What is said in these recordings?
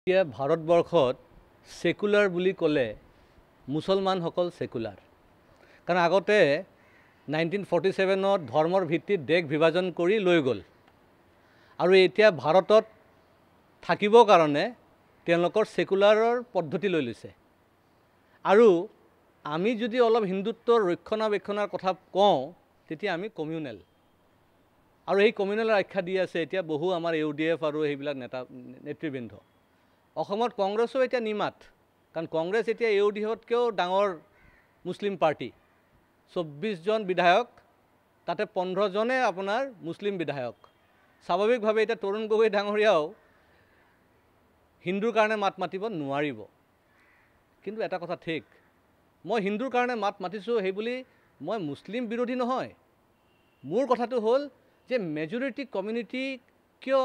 এতিয়া ভাৰতবৰ্ষত ছেকুলাৰ বুলি ক'লে মুছলমানসকল ছেকুলাৰ কাৰণ আগতে নাইনটিন ফৰ্টি ছেভেনত ধৰ্মৰ ভিত্তিত দেশ বিভাজন কৰি লৈ গ'ল আৰু এতিয়া ভাৰতত থাকিবৰ কাৰণে তেওঁলোকৰ ছেকুলাৰৰ পদ্ধতি লৈ লৈছে আৰু আমি যদি অলপ হিন্দুত্বৰ ৰক্ষণাবেক্ষণৰ কথা কওঁ তেতিয়া আমি কমিউনেল আৰু এই কমিউনেলৰ আখ্যা দি আছে এতিয়া বহু আমাৰ ইউ ডি এফ আৰু সেইবিলাক নেতা নেতৃবৃন্দ অসমত কংগ্ৰেছো এতিয়া নিমাত কাৰণ কংগ্ৰেছ এতিয়া এই অধিহতকৈও ডাঙৰ মুছলিম পাৰ্টি চৌব্বিছজন বিধায়ক তাতে পোন্ধৰজনে আপোনাৰ মুছলিম বিধায়ক স্বাভাৱিকভাৱে এতিয়া তৰুণ গগৈ ডাঙৰীয়াও হিন্দুৰ কাৰণে মাত মাতিব নোৱাৰিব কিন্তু এটা কথা ঠিক মই হিন্দুৰ কাৰণে মাত মাতিছোঁ সেইবুলি মই মুছলিম বিৰোধী নহয় মোৰ কথাটো হ'ল যে মেজৰিটি কমিউনিটি কিয়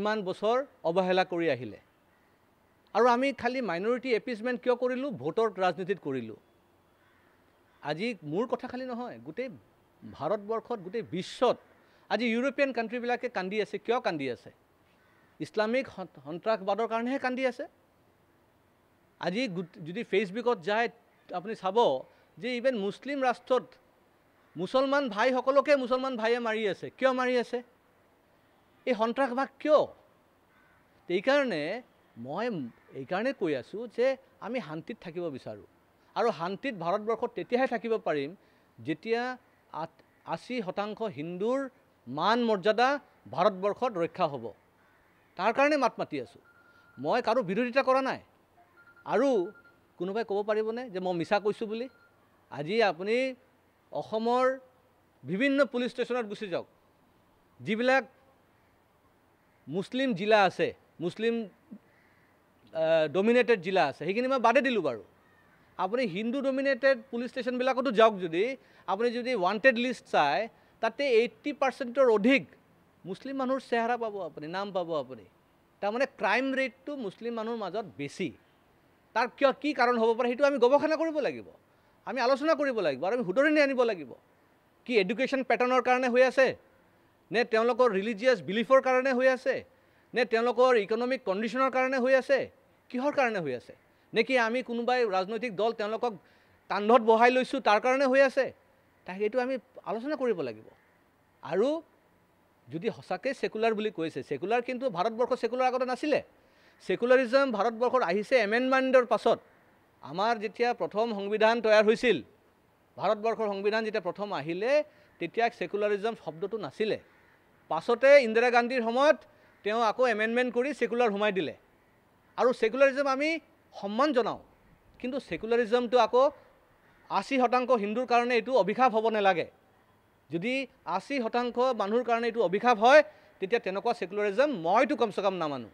ইমান বছৰ অৱহেলা কৰি আহিলে আৰু আমি খালি মাইনৰিটি এপিচমেণ্ট কিয় কৰিলোঁ ভোটৰ ৰাজনীতিত কৰিলোঁ আজি মোৰ কথা খালি নহয় গোটেই ভাৰতবৰ্ষত গোটেই বিশ্বত আজি ইউৰোপীয়ান কাণ্ট্ৰিবিলাকে কান্দি আছে কিয় কান্দি আছে ইছলামিক সন্ত্ৰাসবাদৰ কাৰণেহে কান্দি আছে আজি যদি ফেচবুকত যায় আপুনি চাব যে ইভেন মুছলিম ৰাষ্ট্ৰত মুছলমান ভাইসকলকে মুছলমান ভাইয়ে মাৰি আছে কিয় মাৰি আছে এই সন্ত্ৰাসবাদ কিয় এইকাৰণে মই এইকাৰণে কৈ আছোঁ যে আমি শান্তিত থাকিব বিচাৰোঁ আৰু শান্তিত ভাৰতবৰ্ষত তেতিয়াহে থাকিব পাৰিম যেতিয়া আশী শতাংশ হিন্দুৰ মান মৰ্যাদা ভাৰতবৰ্ষত ৰক্ষা হ'ব তাৰ কাৰণে মাত মাতি আছোঁ মই কাৰো বিৰোধিতা কৰা নাই আৰু কোনোবাই ক'ব পাৰিবনে যে মই মিছা কৈছোঁ বুলি আজি আপুনি অসমৰ বিভিন্ন পুলিচ ষ্টেচনত গুচি যাওক যিবিলাক মুছলিম জিলা আছে মুছলিম ডমিনেটেড জিলা আছে সেইখিনি মই বাদে দিলোঁ বাৰু আপুনি হিন্দু ডমিনেটেড পুলিচ ষ্টেচনবিলাকতো যাওক যদি আপুনি যদি ৱান্টেড লিষ্ট চায় তাতে এইট্টি পাৰ্চেণ্টৰ অধিক মুছলিম মানুহৰ চেহেৰা পাব আপুনি নাম পাব আপুনি তাৰমানে ক্ৰাইম ৰেটটো মুছলিম মানুহৰ মাজত বেছি তাৰ কিয় কি কাৰণ হ'ব পাৰে সেইটো আমি গৱেষণা কৰিব লাগিব আমি আলোচনা কৰিব লাগিব আৰু আমি সুদৰণি আনিব লাগিব কি এডুকেশ্যন পেটাৰ্ণৰ কাৰণে হৈ আছে নে তেওঁলোকৰ ৰিলিজিয়াছ বিলিফৰ কাৰণে হৈ আছে নে তেওঁলোকৰ ইকনমিক কণ্ডিশ্যনৰ কাৰণে হৈ আছে কিহৰ কাৰণে হৈ আছে নে কি আমি কোনোবাই ৰাজনৈতিক দল তেওঁলোকক কান্ধত বহাই লৈছোঁ তাৰ কাৰণে হৈ আছে তাক সেইটো আমি আলোচনা কৰিব লাগিব আৰু যদি সঁচাকৈ ছেকুলাৰ বুলি কৈছে ছেকুলাৰ কিন্তু ভাৰতবৰ্ষ ছেকুলাৰ আগতে নাছিলে ছেকুলাৰিজম ভাৰতবৰ্ষত আহিছে এমেণ্ডমেণ্টৰ পাছত আমাৰ যেতিয়া প্ৰথম সংবিধান তৈয়াৰ হৈছিল ভাৰতবৰ্ষৰ সংবিধান যেতিয়া প্ৰথম আহিলে তেতিয়া ছেকুলাৰিজম শব্দটো নাছিলে পাছতে ইন্দিৰা গান্ধীৰ সময়ত তেওঁ আকৌ এমেণ্ডমেণ্ট কৰি ছেকুলাৰ সোমাই দিলে আৰু ছেকুলাৰিজম আমি সন্মান জনাওঁ কিন্তু ছেকুলাৰিজমটো আকৌ আশী শতাংশ হিন্দুৰ কাৰণে এইটো অভিশাপ হ'ব নালাগে যদি আশী শতাংশ মানুহৰ কাৰণে এইটো অভিশাপ হয় তেতিয়া তেনেকুৱা ছেকুলাৰিজম মইতো কমচে কম নামানো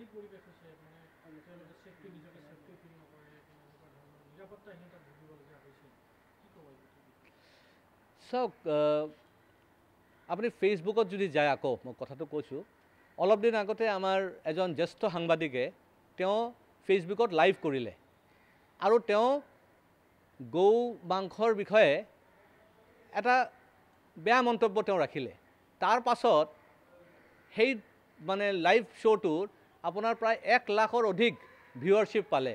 চাওক uh, আপুনি ফেচবুকত যদি যায় আকৌ মই কথাটো কৈছোঁ অলপ দিন আগতে আমাৰ এজন জ্যেষ্ঠ সাংবাদিকে তেওঁ ফেচবুকত লাইভ কৰিলে আৰু তেওঁ গৌ মাংসৰ বিষয়ে এটা বেয়া মন্তব্য তেওঁ ৰাখিলে তাৰ পাছত সেই মানে লাইভ শ্ব'টোত আপোনাৰ প্ৰায় এক লাখৰ অধিক ভিউৱাৰশ্বিপ পালে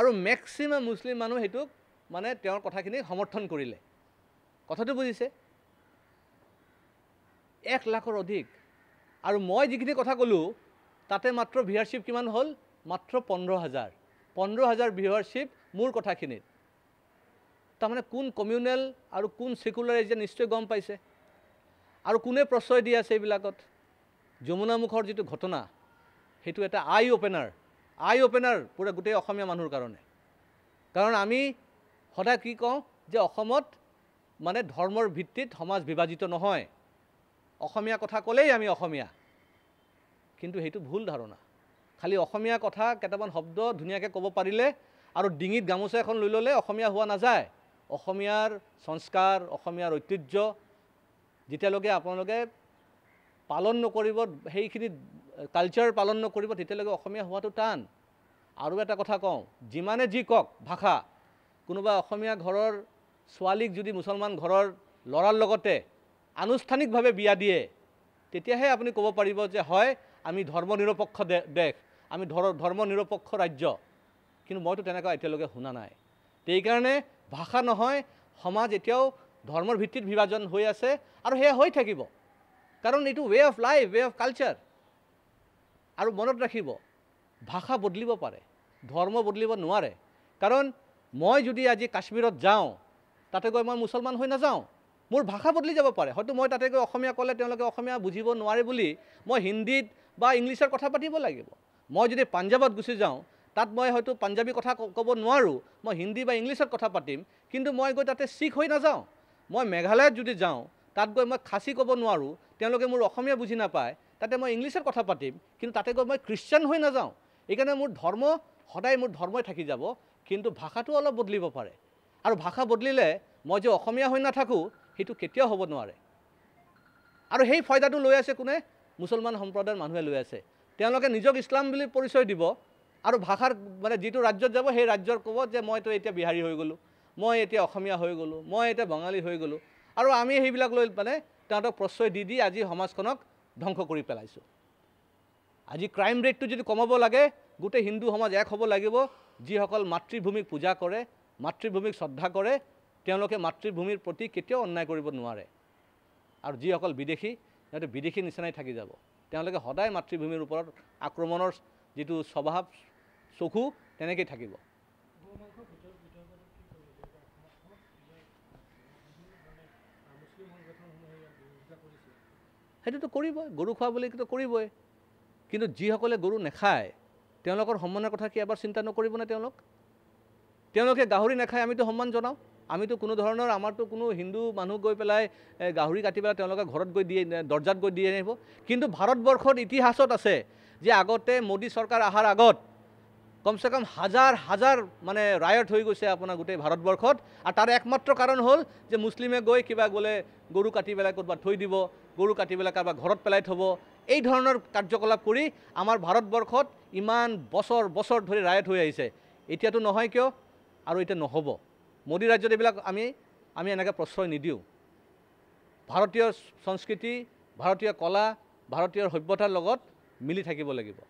আৰু মেক্সিমাম মুছলিম মানুহ সেইটোক মানে তেওঁৰ কথাখিনি সমৰ্থন কৰিলে কথাটো বুজিছে এক লাখৰ অধিক আৰু মই যিখিনি কথা ক'লোঁ তাতে মাত্ৰ ভিউৱাৰশ্বিপ কিমান হ'ল মাত্ৰ পোন্ধৰ হাজাৰ পোন্ধৰ হাজাৰ ভিউৱাৰশ্বিপ মোৰ কথাখিনিত তাৰমানে কোন কমিউনেল আৰু কোন ছেকুলাৰাইজেশ্যন নিশ্চয় গম পাইছে আৰু কোনে প্ৰশ্ৰয় দি আছে এইবিলাকত যমুনামুখৰ যিটো ঘটনা সেইটো এটা আই অ'পেনাৰ আই অ'পেনাৰ পূৰা গোটেই অসমীয়া মানুহৰ কাৰণে কাৰণ আমি সদায় কি কওঁ যে অসমত মানে ধৰ্মৰ ভিত্তিত সমাজ বিভাজিত নহয় অসমীয়া কথা ক'লেই আমি অসমীয়া কিন্তু সেইটো ভুল ধাৰণা খালি অসমীয়া কথা কেইটামান শব্দ ধুনীয়াকৈ ক'ব পাৰিলে আৰু ডিঙিত গামোচা এখন লৈ ল'লে অসমীয়া হোৱা নাযায় অসমীয়াৰ সংস্কাৰ অসমীয়াৰ ঐতিহ্য যেতিয়ালৈকে আপোনালোকে পালন নকৰিব সেইখিনি কালচাৰ পালন নকৰিব তেতিয়ালৈকে অসমীয়া হোৱাটো টান আৰু এটা কথা কওঁ যিমানে যি কওক ভাষা কোনোবা অসমীয়া ঘৰৰ ছোৱালীক যদি মুছলমান ঘৰৰ ল'ৰাৰ লগতে আনুষ্ঠানিকভাৱে বিয়া দিয়ে তেতিয়াহে আপুনি ক'ব পাৰিব যে হয় আমি ধৰ্ম নিৰপেক্ষ দেশ আমি ধৰ ধৰ্ম নিৰপেক্ষ ৰাজ্য কিন্তু মইতো তেনেকুৱা এতিয়ালৈকে শুনা নাই সেইকাৰণে ভাষা নহয় সমাজ এতিয়াও ধৰ্মৰ ভিত্তিত বিভাজন হৈ আছে আৰু সেয়া হৈ থাকিব কাৰণ এইটো way of life way of culture আৰু মনত ৰাখিব ভাষা বদলিব পাৰে ধৰ্ম বদলিব নোৱাৰে কাৰণ মই যদি আজি কাশ্মীৰত যাওঁ তাতে গৈ মই মুছলমান হৈ নাযাওঁ মোৰ ভাষা বদলি যাব পাৰে হয়তো মই তাতে গৈ অসমীয়া ক'লে তেওঁলোকে অসমীয়া বুজিব নোৱাৰে বুলি মই হিন্দীত বা ইংলিছৰ কথা পাতিব লাগিব মই যদি পাঞ্জাৱত গুচি যাওঁ তাত মই হয়তো পাঞ্জাৱী কথা ক'ব নোৱাৰোঁ মই হিন্দী বা ইংলিছত কথা পাতিম কিন্তু মই গৈ তাতে শিখ হৈ নাযাওঁ মই মেঘালয়ত যদি যাওঁ তাত গৈ মই খাচী ক'ব নোৱাৰোঁ তেওঁলোকে মোৰ অসমীয়া বুজি নাপায় তাতে মই ইংলিছত কথা পাতিম কিন্তু তাতে গৈ মই খ্ৰীষ্টান হৈ নাযাওঁ সেইকাৰণে মোৰ ধৰ্ম সদায় মোৰ ধৰ্মই থাকি যাব কিন্তু ভাষাটো অলপ বদলিব পাৰে আৰু ভাষা বদলিলে মই যে অসমীয়া হৈ নাথাকোঁ সেইটো কেতিয়াও হ'ব নোৱাৰে আৰু সেই ফাইদাটো লৈ আছে কোনে মুছলমান সম্প্ৰদায়ৰ মানুহে লৈ আছে তেওঁলোকে নিজক ইছলাম বুলি পৰিচয় দিব আৰু ভাষাৰ মানে যিটো ৰাজ্যত যাব সেই ৰাজ্যৰ ক'ব যে মইতো এতিয়া বিহাৰী হৈ গ'লোঁ মই এতিয়া অসমীয়া হৈ গ'লোঁ মই এতিয়া বঙালী হৈ গ'লোঁ আৰু আমি সেইবিলাক লৈ মানে তেওঁলোকক প্ৰশ্ৰয় দি দি আজি সমাজখনক ধ্বংস কৰি পেলাইছোঁ আজি ক্ৰাইম ৰেটটো যদি কমাব লাগে গোটেই হিন্দু সমাজ এক হ'ব লাগিব যিসকল মাতৃভূমিক পূজা কৰে মাতৃভূমিক শ্ৰদ্ধা কৰে তেওঁলোকে মাতৃভূমিৰ প্ৰতি কেতিয়াও অন্যায় কৰিব নোৱাৰে আৰু যিসকল বিদেশী সিহঁতে বিদেশী নিচিনাই থাকি যাব তেওঁলোকে সদায় মাতৃভূমিৰ ওপৰত আক্ৰমণৰ যিটো স্বভাৱ চকু তেনেকেই থাকিব সেইটোতো কৰিবই গৰু খোৱা বুলিতো কৰিবই কিন্তু যিসকলে গৰু নেখায় তেওঁলোকৰ সন্মানৰ কথা কি এবাৰ চিন্তা নকৰিবনে তেওঁলোক তেওঁলোকে গাহৰি নেখায় আমিতো সন্মান জনাওঁ আমিতো কোনো ধৰণৰ আমাৰতো কোনো হিন্দু মানুহ গৈ পেলাই গাহৰি কাটি পেলাই তেওঁলোকে ঘৰত গৈ দিয়ে দৰ্জাত গৈ দিয়ে আহিব কিন্তু ভাৰতবৰ্ষৰ ইতিহাসত আছে যে আগতে মোদী চৰকাৰ অহাৰ আগত কমচে কম হাজাৰ হাজাৰ মানে ৰায়ত হৈ গৈছে আপোনাৰ গোটেই ভাৰতবৰ্ষত আৰু তাৰ একমাত্ৰ কাৰণ হ'ল যে মুছলিমে গৈ কিবা গ'লে গৰু কাটি পেলাই ক'ৰবাত থৈ দিব গৰু কাটি পেলাই কাৰোবাৰ ঘৰত পেলাই থ'ব এই ধৰণৰ কাৰ্যকলাপ কৰি আমাৰ ভাৰতবৰ্ষত ইমান বছৰ বছৰ ধৰি ৰায়ত হৈ আহিছে এতিয়াতো নহয় কিয় আৰু এতিয়া নহ'ব মোদী ৰাজ্যত এইবিলাক আমি আমি এনেকৈ প্ৰশ্ৰয় নিদিওঁ ভাৰতীয় সংস্কৃতি ভাৰতীয় কলা ভাৰতীয় সভ্যতাৰ লগত মিলি থাকিব লাগিব